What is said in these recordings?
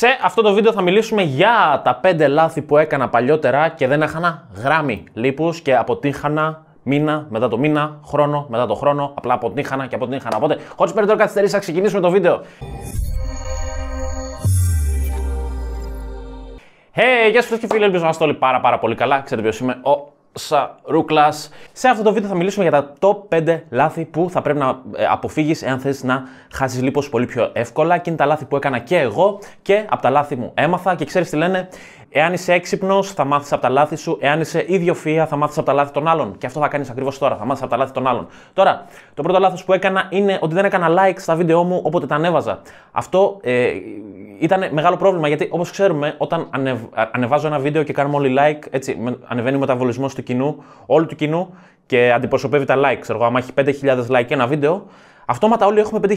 Σε αυτό το βίντεο θα μιλήσουμε για τα 5 λάθη που έκανα παλιότερα και δεν έχανα γράμμη λίπους και αποτύχανα μήνα μετά το μήνα, χρόνο μετά το χρόνο, απλά αποτύχανα και αποτύχανα. Οπότε, χωρίς περιττό καθυστερήσεις, θα ξεκινήσουμε το βίντεο. Hey, γεια σας φίλοι και φίλοι, ελπίζω να είστε όλοι πάρα πάρα πολύ καλά. Ξέρετε ποιος είμαι, ο Σαρούκλας. Σε αυτό το βίντεο θα μιλήσουμε για τα top 5 λάθη που θα πρέπει να ε, αποφύγεις εάν θες να χάσεις λίπος πολύ πιο εύκολα. Και είναι τα λάθη που έκανα και εγώ και από τα λάθη μου έμαθα. Και ξέρεις τι λένε, Εάν είσαι έξυπνος, θα μάθεις από τα λάθη σου. Εάν είσαι ίδιο ιδιοφυα, θα μάθεις από τα λάθη των άλλων. Και αυτό θα κάνεις ακριβώς τώρα. Θα μάθεις από τα λάθη των άλλων. Τώρα, το πρώτο λάθος που έκανα είναι ότι δεν έκανα like στα βίντεο μου όποτε τα ανέβαζα. Αυτό ε, ήταν μεγάλο πρόβλημα γιατί όπως ξέρουμε, όταν ανεβάζω ένα βίντεο και κάνουμε όλοι like, έτσι, ανεβαίνει ο μεταβολισμός του κοινού, όλου του κοινού και αντιπροσωπεύει τα like. Ξέρω εγώ, άμα έχει 5.000 like ένα βίντεο, Αυτόματα όλοι έχουμε 5.000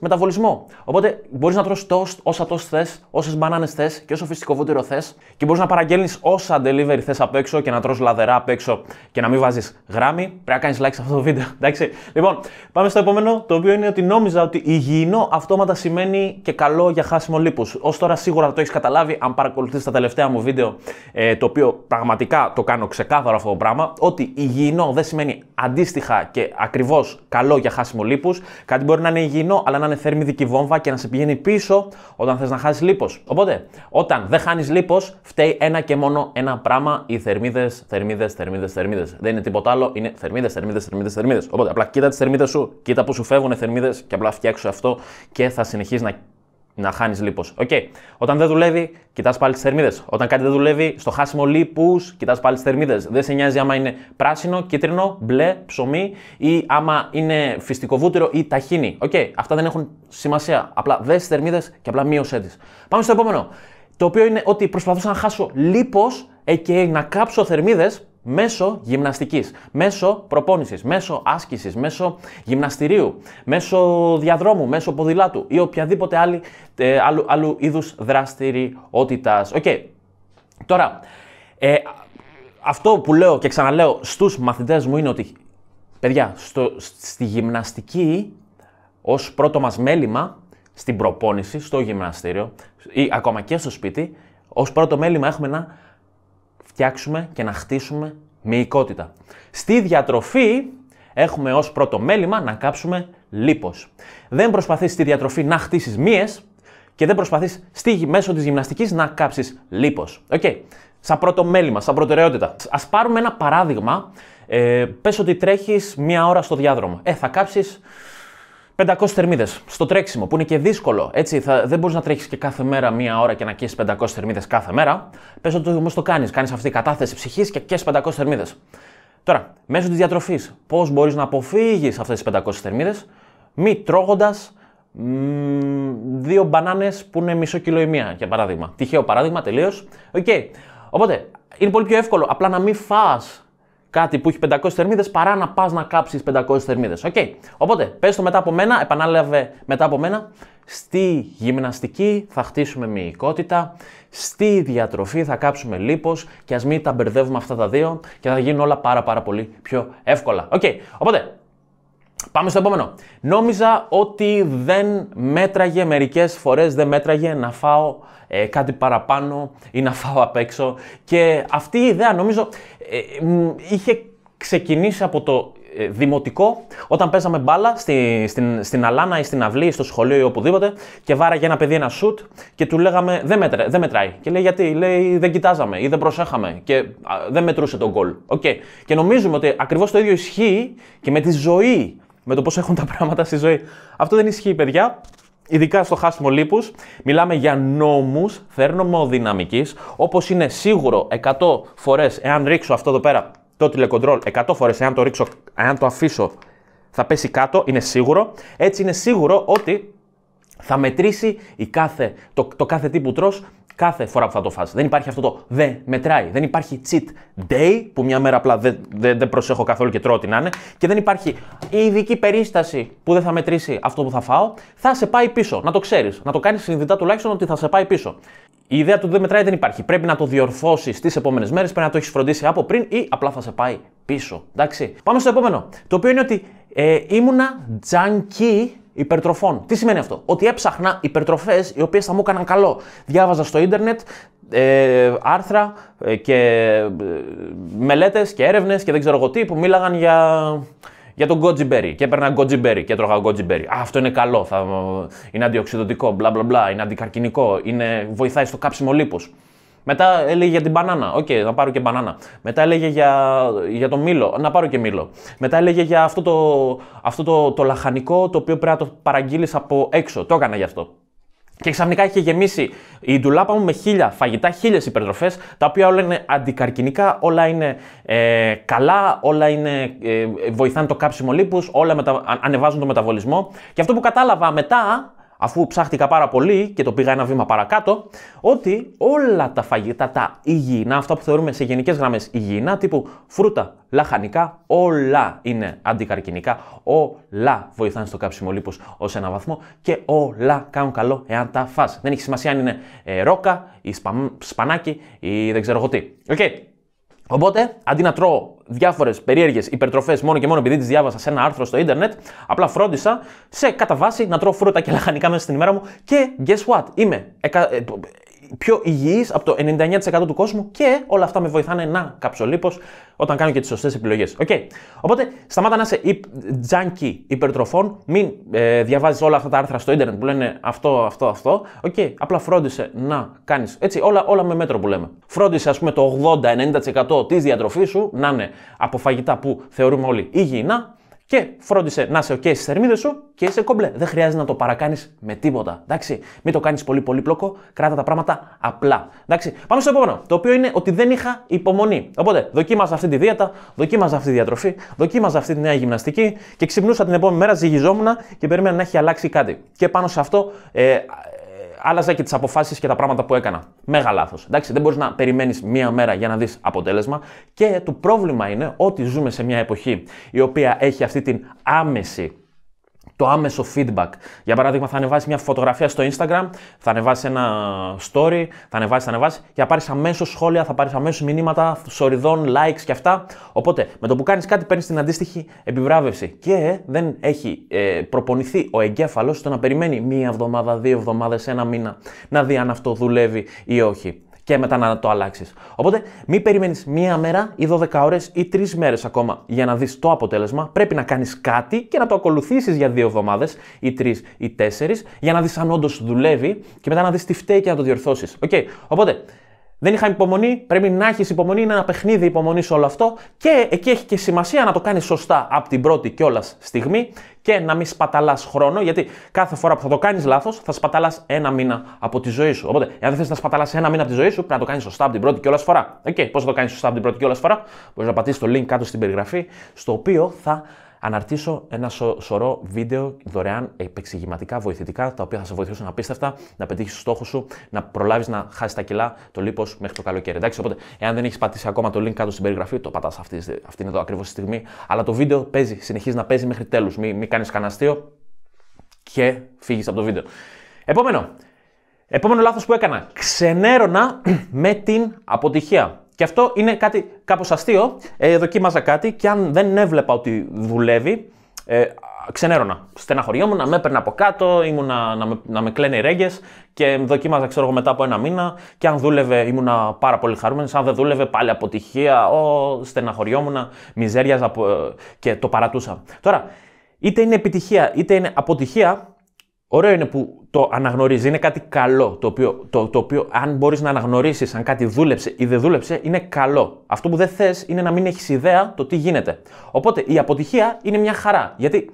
μεταβολισμό. Οπότε μπορείς να τρως τόστ, όσα τόστ θες, όσες μπανάνες θες και όσο φυσικό βούτυρο θες και μπορείς να παραγγέλνεις όσα delivery θες απ' έξω και να τρως λαδερά απ' έξω και να μην βάζεις γράμμι. Πρέπει να κάνεις like σε αυτό το βίντεο, εντάξει. Λοιπόν, πάμε στο επόμενο, το οποίο είναι ότι νόμιζα ότι υγιεινό αυτόματα σημαίνει και καλό για χάσιμο λίπους. Ως τώρα σίγουρα το έχεις καταλάβει, αν παρακολουθείς τα τελευταία μου βίντεο, ε, το οποίο πραγματικά το κάνω ξεκάθαρο αυτό το πράγμα, ότι υγιεινό δεν σημαίνει αντίστοιχα και ακριβώς καλό για χάσιμο λίπους. Κάτι μπορεί να είναι υγιεινό, αλλά να είναι θερμιδική βόμβα και να σε πηγαίνει πίσω όταν θες να χάσεις λίπος. Οπότε, όταν δεν χάνεις λίπος, φταίει ένα και μόνο ένα πράγμα, οι θερμίδες, θερμίδες, θερμίδες, θερμίδες. Δεν είναι τίποτα άλλο, είναι θερμίδες, θερμίδες, θερμίδες, θερμίδες. Οπότε, απλά κοίτα τις θερμίδες σου, κοίτα που σου φεύγουν οι θερμίδες και απλά φτιάξω αυτό και θα συνεχίσεις να να χάνεις λίπος. Οκ. Όταν δεν δουλεύει, κοιτάς πάλι τις θερμίδες. Όταν κάτι δεν δουλεύει, στο χάσιμο λίπους, κοιτάς πάλι τις θερμίδες. Δεν σε νοιάζει άμα είναι πράσινο, κίτρινο, μπλε, ψωμί ή άμα είναι φυστικό βούτυρο ή ταχύνη. Οκ. Αυτά δεν έχουν σημασία. Απλά δες τις θερμίδες και απλά μείωσέ τις. Πάμε στο επόμενο. Το οποίο είναι ότι προσπαθούσα να χάσω λίπος, και να κάψω θερμίδες μέσω γυμναστικής, μέσω προπόνησης, μέσω άσκησης, μέσω γυμναστηρίου, μέσω διαδρόμου, μέσω ποδηλάτου ή οποιαδήποτε άλλη, ε, άλλου, άλλου είδους δραστηριότητας. Οκ. Τώρα, ε, αυτό που λέω και ξαναλέω στους μαθητές μου είναι ότι, παιδιά, στο, στη γυμναστική, ως πρώτο μας μέλημα, στην προπόνηση, στο γυμναστήριο ή ακόμα και στο σπίτι, ως πρώτο μέλημα έχουμε να φτιάξουμε και να χτίσουμε μυϊκότητα. Στη διατροφή έχουμε ως πρώτο μέλημα να κάψουμε λίπος. Δεν προσπαθείς στη διατροφή να χτίσεις μύες και δεν προσπαθείς στη, μέσω της γυμναστικής να κάψεις λίπος. Οκ. Okay. Σαν πρώτο μέλημα, σαν προτεραιότητα. Ας πάρουμε ένα παράδειγμα. Ε, πες ότι τρέχεις μία ώρα στο διάδρομο. Ε, θα κάψεις 500 θερμίδες στο τρέξιμο, που είναι και δύσκολο. Έτσι, θα, δεν μπορείς να τρέχεις και κάθε μέρα μία ώρα και να κέσει 500 θερμίδες κάθε μέρα. Πες ότι όμως το κάνεις. Κάνεις αυτή η κατάθεση ψυχής και κέσει 500 θερμίδες. Τώρα, μέσω της διατροφής, πώς μπορείς να αποφύγεις αυτές τις 500 θερμίδες, μη τρώγοντας δύο μπανάνες που είναι μισό κιλό η μία, για παράδειγμα. Τυχαίο παράδειγμα, τελείως. Οκ. Οπότε, είναι πολύ πιο εύκολο απλά να μην φας κάτι που έχει 500 θερμίδες παρά να πας να κάψεις 500 θερμίδε. Okay. Οπότε, πες το μετά από μένα, επανάλαβε μετά από μένα. Στη γυμναστική θα χτίσουμε μυϊκότητα, στη διατροφή θα κάψουμε λίπος και ας μην τα μπερδεύουμε αυτά τα δύο και θα γίνουν όλα πάρα πάρα πολύ πιο εύκολα. Οκ, okay. οπότε Πάμε στο επόμενο. Νόμιζα ότι δεν μέτραγε, μερικές φορές δεν μέτραγε να φάω ε, κάτι παραπάνω ή να φάω απ' έξω. Και αυτή η ιδέα νομίζω ε, είχε ξεκινήσει από το ε, δημοτικό, όταν παίζαμε μπάλα στη, στην, στην Αλάνα ή στην αυλή ή στο σχολείο ή οπουδήποτε και βάραγε ένα παιδί ένα σουτ και του λέγαμε δεν, δεν μετράει. Και λέει γιατί, λέει δεν κοιτάζαμε ή δεν προσέχαμε και α, δεν μετρούσε τον γκολ. Okay. Και νομίζουμε ότι ακριβώς το ίδιο ισχύει και με τη ζωή με το πώς έχουν τα πράγματα στη ζωή. Αυτό δεν ισχύει, παιδιά. Ειδικά στο χάσιμο λίπους, μιλάμε για νόμους θερμοδυναμικής, όπως είναι σίγουρο 100 φορές, εάν ρίξω αυτό εδώ πέρα το τηλεκοντρόλ, 100 φορές, εάν το ρίξω, εάν το αφήσω, θα πέσει κάτω, είναι σίγουρο. Έτσι είναι σίγουρο ότι θα μετρήσει η κάθε, το, το κάθε τι που κάθε φορά που θα το φας. Δεν υπάρχει αυτό το δεν μετράει. Δεν υπάρχει cheat day που μια μέρα απλά δεν, δεν, προσέχω καθόλου και τρώω τι να είναι. Και δεν υπάρχει η ειδική περίσταση που δεν θα μετρήσει αυτό που θα φάω. Θα σε πάει πίσω. Να το ξέρεις. Να το κάνεις συνειδητά τουλάχιστον ότι θα σε πάει πίσω. Η ιδέα του δεν μετράει δεν υπάρχει. Πρέπει να το διορθώσεις τι επόμενες μέρες, πρέπει να το έχεις φροντίσει από πριν ή απλά θα σε πάει πίσω. Εντάξει. Πάμε στο επόμενο. Το οποίο είναι ότι ε, ήμουνα junkie υπερτροφών. Τι σημαίνει αυτό, Ότι έψαχνα υπερτροφές οι οποίες θα μου έκαναν καλό. Διάβαζα στο ίντερνετ ε, άρθρα ε, και ε, μελέτες και έρευνες και δεν ξέρω εγώ τι που μίλαγαν για, για τον Goji Berry. Και έπαιρνα Goji Berry και έτρωγα Goji Berry. αυτό είναι καλό, θα, ε, είναι αντιοξυδοτικό, μπλα μπλα μπλα, είναι αντικαρκινικό, είναι, βοηθάει στο κάψιμο λίπους. Μετά έλεγε για την μπανάνα. Οκ, okay, να πάρω και μπανάνα. Μετά έλεγε για, για το μήλο. Να πάρω και μήλο. Μετά έλεγε για αυτό το, αυτό το, το λαχανικό το οποίο πρέπει να το παραγγείλεις από έξω. Το έκανα γι' αυτό. Και ξαφνικά είχε γεμίσει η ντουλάπα μου με χίλια φαγητά, χίλιες υπερτροφές, τα οποία όλα είναι αντικαρκυνικά, όλα είναι ε, καλά, όλα είναι, ε, βοηθάνε το κάψιμο λίπους, όλα μετα... ανεβάζουν το μεταβολισμό. Και αυτό που κατάλαβα μετά αφού ψάχτηκα πάρα πολύ και το πήγα ένα βήμα παρακάτω, ότι όλα τα φαγητά, τα υγιεινά, αυτά που θεωρούμε σε γενικές γραμμές υγιεινά, τύπου φρούτα, λαχανικά, όλα είναι αντικαρκυνικά, όλα βοηθάνε στο κάψιμο λίπος ως ένα βαθμό και όλα κάνουν καλό εάν τα φας. Δεν έχει σημασία αν είναι ε, ρόκα ή σπανάκι ή δεν ξέρω εγώ τι. Okay. Οπότε, αντί να τρώω διάφορες περίεργες υπερτροφές μόνο και μόνο επειδή τις διάβασα σε ένα άρθρο στο ίντερνετ. Απλά φρόντισα σε κατά βάση να τρώω φρούτα και λαχανικά μέσα στην ημέρα μου και guess what, είμαι ε, πιο υγιή από το 99% του κόσμου και όλα αυτά με βοηθάνε να κάψω λίπος όταν κάνω και τις σωστές επιλογές. Okay. Οπότε σταμάτα να είσαι junkie υπερτροφών, μην ε, διαβάζεις όλα αυτά τα άρθρα στο ίντερνετ που λένε αυτό, αυτό, αυτό. Okay. Απλά φρόντισε να κάνεις έτσι όλα, όλα με μέτρο που λέμε. Φρόντισε ας πούμε το 80-90% της διατροφής σου να είναι από φαγητά που θεωρούμε όλοι υγιεινά και φρόντισε να είσαι OK στις θερμίδες σου και είσαι κομπλέ. Δεν χρειάζεται να το παρακάνεις με τίποτα. Εντάξει. Μην το κάνεις πολύ πολύ πλόκο, κράτα τα πράγματα απλά. Εντάξει. Πάμε στο επόμενο. Το οποίο είναι ότι δεν είχα υπομονή. Οπότε δοκίμαζα αυτή τη δίαιτα, δοκίμαζα αυτή τη διατροφή, δοκίμαζα αυτή τη νέα γυμναστική και ξυπνούσα την επόμενη μέρα, ζυγιζόμουν και περίμενα να έχει αλλάξει κάτι. Και πάνω σε αυτό ε, άλλαζα και τις αποφάσεις και τα πράγματα που έκανα. Μέγα λάθος. δεν μπορείς να περιμένεις μία μέρα για να δεις αποτέλεσμα. Και το πρόβλημα είναι ότι ζούμε σε μια εποχή η οποία έχει αυτή την άμεση το άμεσο feedback. Για παράδειγμα, θα ανεβάσεις μια φωτογραφία στο Instagram, θα ανεβάσεις ένα story, θα ανεβάσεις, θα ανεβάσεις και θα πάρεις αμέσως σχόλια, θα πάρεις αμέσως μηνύματα, σοριδών, likes και αυτά. Οπότε, με το που κάνεις κάτι, παίρνεις την αντίστοιχη επιβράβευση. Και δεν έχει ε, προπονηθεί ο εγκέφαλος στο να περιμένει μία εβδομάδα, δύο εβδομάδες, ένα μήνα να δει αν αυτό δουλεύει ή όχι και μετά να το αλλάξεις. Οπότε μην περιμένεις μία μέρα ή 12 ώρες ή 3 μέρες ακόμα για να δεις το αποτέλεσμα. Πρέπει να κάνεις κάτι και να το ακολουθήσεις για δύο εβδομάδες ή τρεις ή τέσσερις, για να δεις αν όντως δουλεύει και μετά να δεις τι φταίει και να το διορθώσεις. Okay. Οπότε δεν είχα υπομονή, πρέπει να έχεις υπομονή, είναι ένα παιχνίδι υπομονής όλο αυτό και εκεί έχει και σημασία να το κάνεις σωστά από την πρώτη κιόλας στιγμή και να μην σπαταλάς χρόνο, γιατί κάθε φορά που θα το κάνεις λάθος, θα σπαταλάς ένα μήνα από τη ζωή σου. Οπότε, εάν δεν θες να σπαταλάς ένα μήνα από τη ζωή σου, πρέπει να το κάνεις σωστά από την πρώτη κιόλα φορά. Οκ, okay, πώς θα το κάνεις σωστά από την πρώτη κιόλα φορά, μπορείς να πατήσεις το link κάτω στην περιγραφή, στο οποίο θα αναρτήσω ένα σωρό βίντεο δωρεάν επεξηγηματικά, βοηθητικά, τα οποία θα σε βοηθήσουν απίστευτα να πετύχεις τους στόχο σου, να προλάβεις να χάσεις τα κιλά, το λίπος μέχρι το καλοκαίρι. Εντάξει, οπότε, εάν δεν έχεις πατήσει ακόμα το link κάτω στην περιγραφή, το πατάς αυτή, αυτή είναι εδώ ακριβώς τη στιγμή. Αλλά το βίντεο παίζει, συνεχίζει να παίζει μέχρι τέλους. Μην μη κάνεις κανένα αστείο και φύγεις από το βίντεο. Επόμενο. Επόμενο λάθος που έκανα. Ξενέρωνα με την αποτυχία. Και αυτό είναι κάτι κάπως αστείο. Ε, δοκίμαζα κάτι και αν δεν έβλεπα ότι δουλεύει, ε, ξενέρωνα. Στεναχωριόμουν, να με έπαιρνα από κάτω, ήμουνα, να, με, να με κλαίνε οι ρέγγες και δοκίμαζα, ξέρω εγώ, μετά από ένα μήνα. Και αν δούλευε, ήμουνα πάρα πολύ χαρούμενος. Αν δεν δούλευε, πάλι αποτυχία. Ο, στεναχωριόμουν, μιζέριαζα ε, και το παρατούσα. Τώρα, είτε είναι επιτυχία είτε είναι αποτυχία, ωραίο είναι που το αναγνωρίζει. Είναι κάτι καλό, το οποίο, το, το οποίο αν μπορείς να αναγνωρίσεις αν κάτι δούλεψε ή δεν δούλεψε, είναι καλό. Αυτό που δεν θες είναι να μην έχεις ιδέα το τι γίνεται. Οπότε η αποτυχία είναι μια χαρά. Γιατί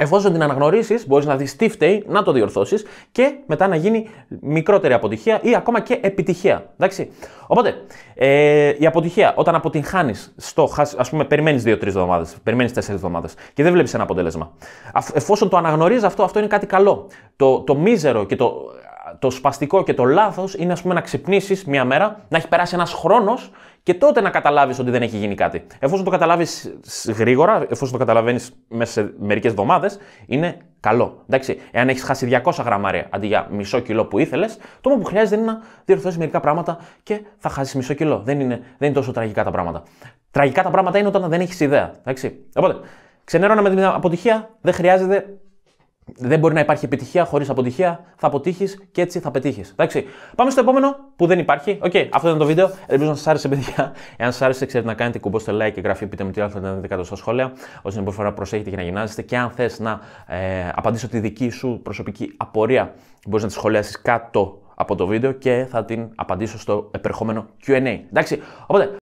Εφόσον την αναγνωρίσεις, μπορείς να δεις τι φταίει, να το διορθώσεις και μετά να γίνει μικρότερη αποτυχία ή ακόμα και επιτυχία. Εντάξει. Οπότε, ε, η αποτυχία, όταν αποτυγχάνεις στο, ας πούμε, περιμένεις 2-3 εβδομάδες, περιμένεις 4 εβδομάδες και δεν βλέπεις ένα αποτέλεσμα. Εφόσον το αναγνωρίζεις αυτό, αυτό είναι κάτι καλό. Το, το μίζερο και το το σπαστικό και το λάθος είναι ας πούμε, να ξυπνήσεις μία μέρα, να έχει περάσει ένας χρόνος και τότε να καταλάβεις ότι δεν έχει γίνει κάτι. Εφόσον το καταλάβεις γρήγορα, εφόσον το καταλαβαίνεις μέσα σε μερικές εβδομάδες, είναι καλό. Εντάξει, εάν έχεις χάσει 200 γραμμάρια αντί για μισό κιλό που ήθελες, το μόνο που χρειάζεται είναι να διορθώσεις μερικά πράγματα και θα χάσεις μισό κιλό. Δεν είναι, δεν είναι τόσο τραγικά τα πράγματα. Τραγικά τα πράγματα είναι όταν δεν έχεις ιδέα. Εντάξει. Οπότε, ξενέρωνα με την αποτυχία, δεν χρειάζεται δεν μπορεί να υπάρχει επιτυχία χωρίς αποτυχία. Θα αποτύχεις και έτσι θα πετύχεις. Εντάξει. Πάμε στο επόμενο που δεν υπάρχει. Οκ, αυτό ήταν το βίντεο. Ελπίζω να σας άρεσε, παιδιά. Εάν σας άρεσε, ξέρετε να κάνετε κουμπό στο like και εγγραφή. Πείτε μου τι άλλο θέλετε να δείτε κάτω στα σχόλια. Όσοι είναι φορά προσέχετε και να γυμνάζεστε. Και αν θες να ε, απαντήσω τη δική σου προσωπική απορία, μπορείς να τη σχολιάσεις κάτω από το βίντεο και θα την απαντήσω στο επερχόμενο QA. Εντάξει. Οπότε.